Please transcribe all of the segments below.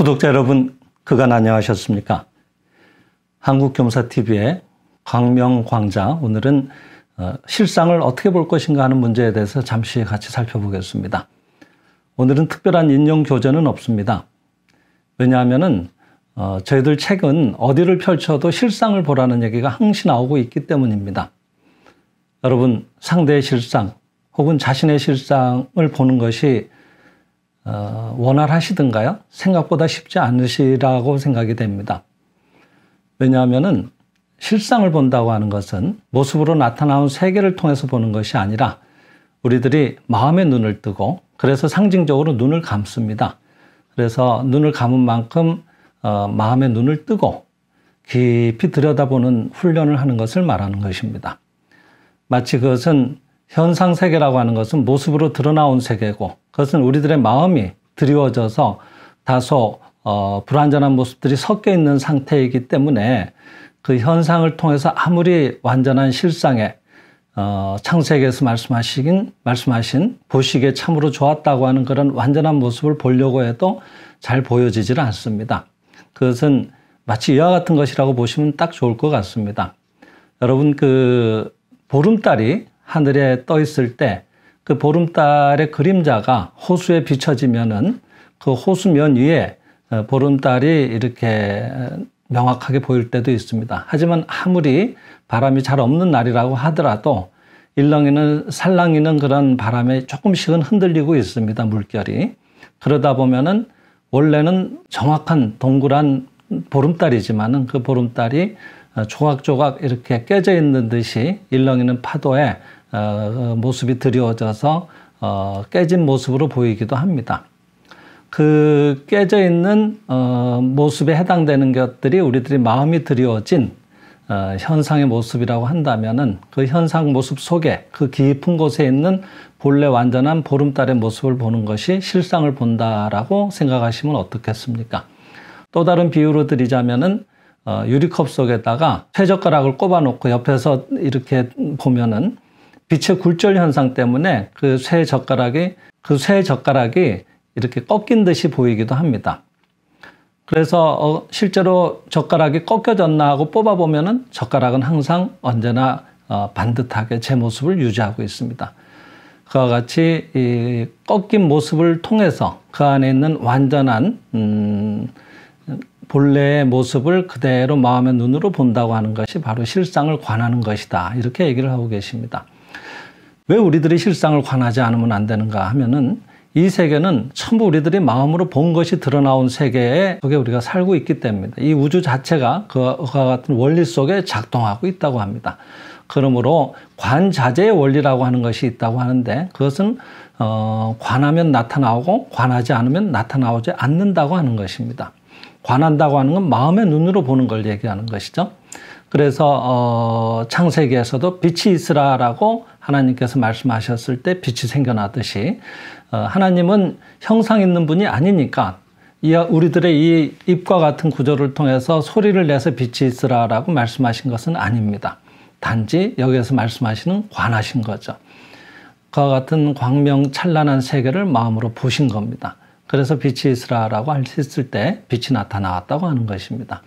구독자 여러분, 그간 안녕하셨습니까? 한국겸사TV의 광명광자 오늘은 어, 실상을 어떻게 볼 것인가 하는 문제에 대해서 잠시 같이 살펴보겠습니다. 오늘은 특별한 인용 교재는 없습니다. 왜냐하면은 어, 저희들 책은 어디를 펼쳐도 실상을 보라는 얘기가 항시 나오고 있기 때문입니다. 여러분 상대의 실상 혹은 자신의 실상을 보는 것이 어, 원활하시던가요 생각보다 쉽지 않으시라고 생각이 됩니다. 왜냐하면은 실상을 본다고 하는 것은 모습으로 나타나온 세계를 통해서 보는 것이 아니라 우리들이 마음의 눈을 뜨고 그래서 상징적으로 눈을 감습니다. 그래서 눈을 감은 만큼 어, 마음의 눈을 뜨고 깊이 들여다보는 훈련을 하는 것을 말하는 것입니다. 마치 그것은 현상 세계라고 하는 것은 모습으로 드러나온 세계고 그것은 우리들의 마음이 드리워져서 다소 어, 불완전한 모습들이 섞여 있는 상태이기 때문에 그 현상을 통해서 아무리 완전한 실상에 어, 창세계에서말씀하시긴 말씀하신 보시기에 참으로 좋았다고 하는 그런 완전한 모습을 보려고 해도 잘 보여지질 않습니다. 그것은 마치 이와 같은 것이라고 보시면 딱 좋을 것 같습니다. 여러분 그 보름달이 하늘에 떠 있을 때 그 보름달의 그림자가 호수에 비춰지면은 그 호수면 위에 어, 보름달이 이렇게 어, 명확하게 보일 때도 있습니다. 하지만 아무리 바람이 잘 없는 날이라고 하더라도 일렁이는 살랑이는 그런 바람에 조금씩은 흔들리고 있습니다. 물결이. 그러다 보면은 원래는 정확한 동그란 보름달이지만은 그 보름달이 어, 조각조각 이렇게 깨져 있는 듯이 일렁이는 파도에 어, 어, 모습이 드리워져서 어, 깨진 모습으로 보이기도 합니다. 그 깨져 있는 모습에 해당되는 것들이 우리들이 마음이 드리워진 현상의 모습이라고 한다면은 그 현상 모습 속에 그 깊은 곳에 있는 본래 완전한 보름달의 모습을 보는 것이 실상을 본다라고 생각하시면 어떻겠습니까? 또 다른 비유로 드리자면은 유리컵 속에다가 쇠젓가락을 꼽아놓고 옆에서 이렇게 보면은 빛의 굴절 현상 때문에 그 쇠 젓가락이 그 쇠 젓가락이 이렇게 꺾인 듯이 보이기도 합니다. 그래서 어, 실제로 젓가락이 꺾여졌나 하고 뽑아보면은 젓가락은 항상 언제나 어, 반듯하게 제 모습을 유지하고 있습니다. 그와 같이 꺾인 모습을 통해서 그 안에 있는 완전한 음 본래의 모습을 그대로 마음의 눈으로 본다고 하는 것이 바로 실상을 관하는 것이다. 이렇게 얘기를 하고 계십니다. 왜 우리들의 실상을 관하지 않으면 안 되는가 하면은 이 세계는 전부 우리들이 마음으로 본 것이 드러나온 세계에 속에 우리가 살고 있기 때문입니다. 이 우주 자체가 그와 같은 원리 속에 작동하고 있다고 합니다. 그러므로 관자재의 원리라고 하는 것이 있다고 하는데 그것은 어, 관하면 나타나고 관하지 않으면 나타나오지 않는다고 하는 것입니다. 관한다고 하는 건 마음의 눈으로 보는 걸 얘기하는 것이죠. 그래서 어, 창세기에서도 빛이 있으라라고 하나님께서 말씀하셨을 때 빛이 생겨나듯이 어, 하나님은 형상 있는 분이 아니니까 이 우리들의 이 입과 같은 구조를 통해서 소리를 내서 빛이 있으라라고 말씀하신 것은 아닙니다. 단지 여기에서 말씀하시는 관하신 거죠. 그와 같은 광명 찬란한 세계를 마음으로 보신 겁니다. 그래서 빛이 있으라라고 할 수 있을 때 빛이 나타나왔다고 하는 것입니다.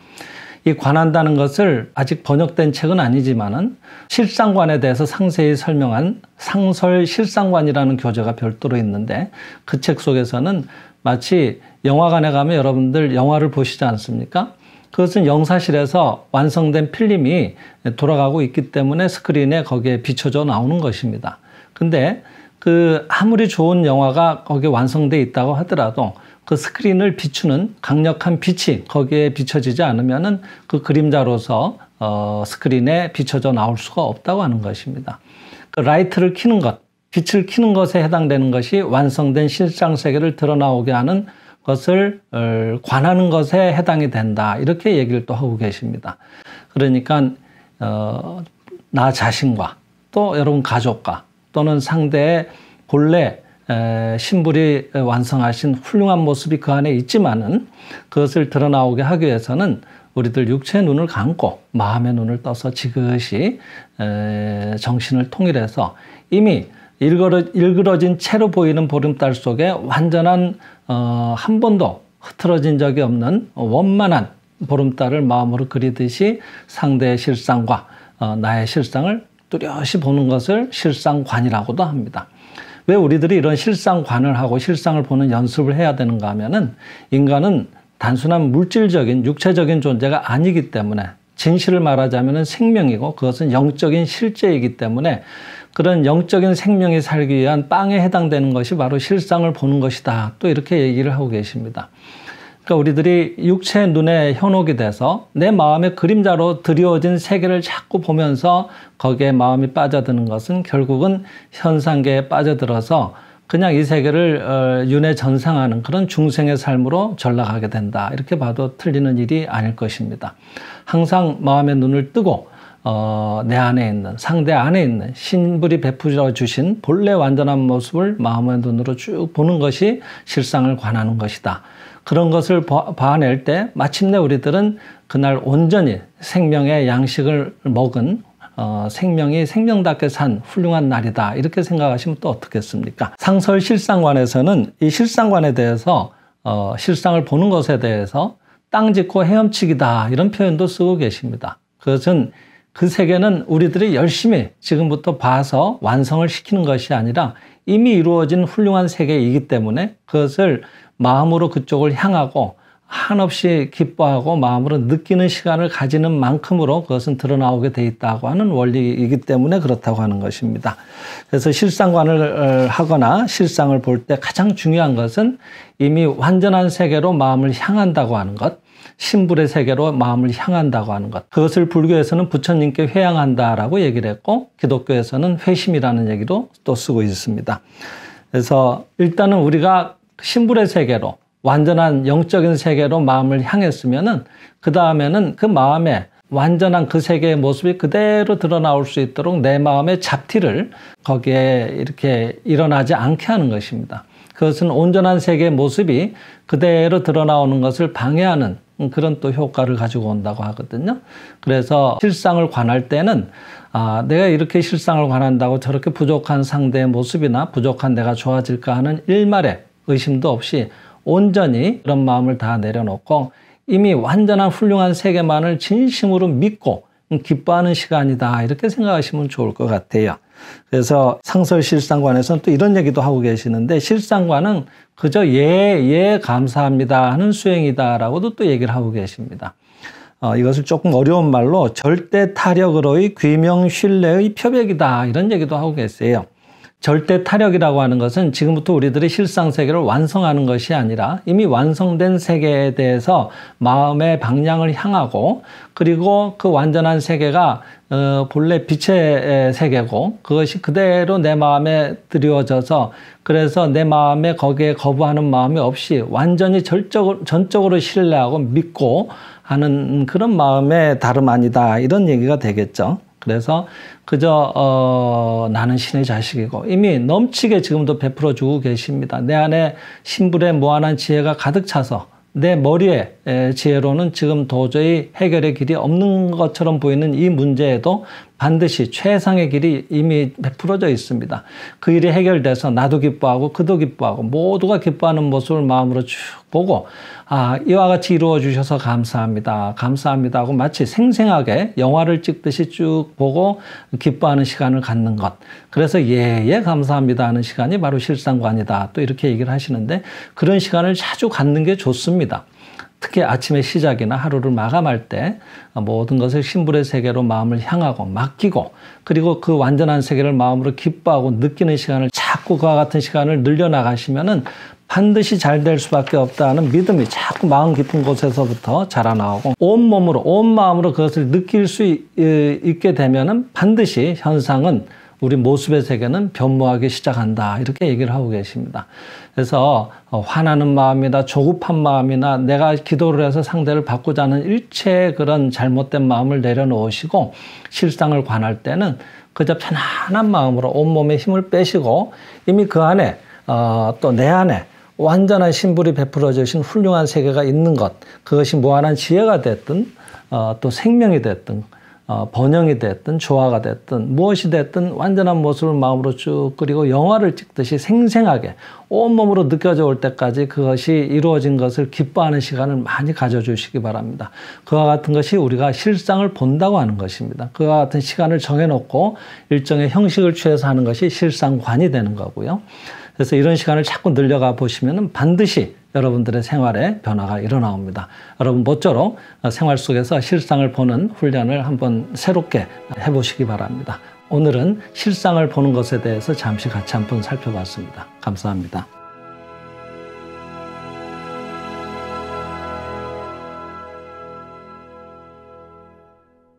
이 관한다는 것을 아직 번역된 책은 아니지만은 실상관에 대해서 상세히 설명한 상설 실상관이라는 교재가 별도로 있는데 그 책 속에서는 마치 영화관에 가면 여러분들 영화를 보시지 않습니까? 그것은 영사실에서 완성된 필름이 돌아가고 있기 때문에 스크린에 거기에 비춰져 나오는 것입니다. 근데 그 아무리 좋은 영화가 거기에 완성돼 있다고 하더라도 그 스크린을 비추는 강력한 빛이 거기에 비춰지지 않으면은 그 그림자로서 어 스크린에 비춰져 나올 수가 없다고 하는 것입니다. 그 라이트를 키는 것, 빛을 키는 것에 해당되는 것이 완성된 실상 세계를 드러나오게 하는 것을 어, 관하는 것에 해당이 된다 이렇게 얘기를 또 하고 계십니다. 그러니까 어, 나 자신과 또 여러분 가족과 또는 상대의 본래 신불이 완성하신 훌륭한 모습이 그 안에 있지만은 그것을 드러나오게 하기 위해서는 우리들 육체의 눈을 감고 마음의 눈을 떠서 지그시 정신을 통일해서 이미 일그러, 진 채로 보이는 보름달 속에 완전한 어, 한 번도 흐트러진 적이 없는 원만한 보름달을 마음으로 그리듯이 상대의 실상과 어, 나의 실상을 뚜렷이 보는 것을 실상관이라고도 합니다. 왜 우리들이 이런 실상관을 하고 실상을 보는 연습을 해야 되는가 하면은 인간은 단순한 물질적인 육체적인 존재가 아니기 때문에 진실을 말하자면 생명이고 그것은 영적인 실제이기 때문에 그런 영적인 생명이 살기 위한 빵에 해당되는 것이 바로 실상을 보는 것이다. 또 이렇게 얘기를 하고 계십니다. 그러니까 우리들이 육체의 눈에 현혹이 돼서 내 마음의 그림자로 드리워진 세계를 자꾸 보면서 거기에 마음이 빠져드는 것은 결국은 현상계에 빠져들어서 그냥 이 세계를 어, 윤회 전상하는 그런 중생의 삶으로 전락하게 된다. 이렇게 봐도 틀리는 일이 아닐 것입니다. 항상 마음의 눈을 뜨고 어, 내 안에 있는 상대 안에 있는 신불이 베풀어 주신 본래 완전한 모습을 마음의 눈으로 쭉 보는 것이 실상을 관하는 것이다. 그런 것을 봐낼 때 마침내 우리들은 그날 온전히 생명의 양식을 먹은 어, 생명이 생명답게 산 훌륭한 날이다. 이렇게 생각하시면 또 어떻겠습니까? 상설 실상관에서는 이 실상관에 대해서 어, 실상을 보는 것에 대해서 땅 짓고 헤엄치기다. 이런 표현도 쓰고 계십니다. 그것은 그 세계는 우리들이 열심히 지금부터 봐서 완성을 시키는 것이 아니라 이미 이루어진 훌륭한 세계이기 때문에 그것을 마음으로 그쪽을 향하고 한없이 기뻐하고 마음으로 느끼는 시간을 가지는 만큼으로 그것은 드러나오게 돼 있다고 하는 원리이기 때문에 그렇다고 하는 것입니다. 그래서 실상관을 어, 하거나 실상을 볼 때 가장 중요한 것은 이미 완전한 세계로 마음을 향한다고 하는 것, 신불의 세계로 마음을 향한다고 하는 것. 그것을 불교에서는 부처님께 회향한다라고 얘기를 했고 기독교에서는 회심이라는 얘기도 또 쓰고 있습니다. 그래서 일단은 우리가 신불의 세계로 완전한 영적인 세계로 마음을 향했으면은 그 다음에는 그 마음에 완전한 그 세계의 모습이 그대로 드러나올 수 있도록 내 마음의 잡티를 거기에 이렇게 일어나지 않게 하는 것입니다. 그것은 온전한 세계의 모습이 그대로 드러나오는 것을 방해하는 음, 그런 또 효과를 가지고 온다고 하거든요. 그래서 실상을 관할 때는 아, 내가 이렇게 실상을 관한다고 저렇게 부족한 상대의 모습이나 부족한 내가 좋아질까 하는 일말의 의심도 없이 온전히 그런 마음을 다 내려놓고 이미 완전한 훌륭한 세계만을 진심으로 믿고 음, 기뻐하는 시간이다. 이렇게 생각하시면 좋을 것 같아요. 그래서 상설 실상관에서는 또 이런 얘기도 하고 계시는데 실상관은 그저 예, 예, 감사합니다 하는 수행이다라고도 또 얘기를 하고 계십니다. 어, 이것을 조금 어려운 말로 절대 타력으로의 귀명 신뢰의 표백이다 이런 얘기도 하고 계세요. 절대 타력이라고 하는 것은 지금부터 우리들의 실상 세계를 완성하는 것이 아니라 이미 완성된 세계에 대해서 마음의 방향을 향하고 그리고 그 완전한 세계가 어, 본래 빛의 세계고 그것이 그대로 내 마음에 드리워져서 그래서 내 마음에 거기에 거부하는 마음이 없이 완전히 절적, 으 전적으로 신뢰하고 믿고 하는 그런 마음의 다름 아니다 이런 얘기가 되겠죠. 그래서 그저 어, 나는 신의 자식이고 이미 넘치게 지금도 베풀어 주고 계십니다. 내 안에 신불의 무한한 지혜가 가득 차서 내 머리에 지혜로는 지금 도저히 해결의 길이 없는 것처럼 보이는 이 문제에도 반드시 최상의 길이 이미 베풀어져 있습니다. 그 일이 해결돼서 나도 기뻐하고 그도 기뻐하고 모두가 기뻐하는 모습을 마음으로 쭉 보고 아 이와 같이 이루어 주셔서 감사합니다. 감사합니다 하고 마치 생생하게 영화를 찍듯이 쭉 보고 기뻐하는 시간을 갖는 것. 그래서 예예 예, 감사합니다 하는 시간이 바로 실상관이다. 또 이렇게 얘기를 하시는데 그런 시간을 자주 갖는 게 좋습니다. 특히 아침의 시작이나 하루를 마감할 때 모든 것을 신불의 세계로 마음을 향하고 맡기고 그리고 그 완전한 세계를 마음으로 기뻐하고 느끼는 시간을 자꾸 그와 같은 시간을 늘려나가시면은 반드시 잘 될 수밖에 없다는 믿음이 자꾸 마음 깊은 곳에서부터 자라나오고 온 몸으로 온 마음으로 그것을 느낄 수 어, 있게 되면은 반드시 현상은 우리 모습의 세계는 변모하기 시작한다. 이렇게 얘기를 하고 계십니다. 그래서 어, 화나는 마음이나 조급한 마음이나 내가 기도를 해서 상대를 바꾸자는 일체 그런 잘못된 마음을 내려놓으시고 실상을 관할 때는 그저 편안한 마음으로 온몸에 힘을 빼시고 이미 그 안에 어, 또 내 안에 완전한 신불이 베풀어지신 훌륭한 세계가 있는 것 그것이 무한한 지혜가 됐든 어, 또 생명이 됐든 어, 번영이 됐든 조화가 됐든 무엇이 됐든 완전한 모습을 마음으로 쭉 그리고 영화를 찍듯이 생생하게 온몸으로 느껴져 올 때까지 그것이 이루어진 것을 기뻐하는 시간을 많이 가져주시기 바랍니다. 그와 같은 것이 우리가 실상을 본다고 하는 것입니다. 그와 같은 시간을 정해놓고 일정의 형식을 취해서 하는 것이 실상관이 되는 거고요. 그래서 이런 시간을 자꾸 늘려가 보시면 반드시 여러분들의 생활에 변화가 일어나옵니다. 여러분 모쪼록 생활 속에서 실상을 보는 훈련을 한번 새롭게 해보시기 바랍니다. 오늘은 실상을 보는 것에 대해서 잠시 같이 한번 살펴봤습니다. 감사합니다.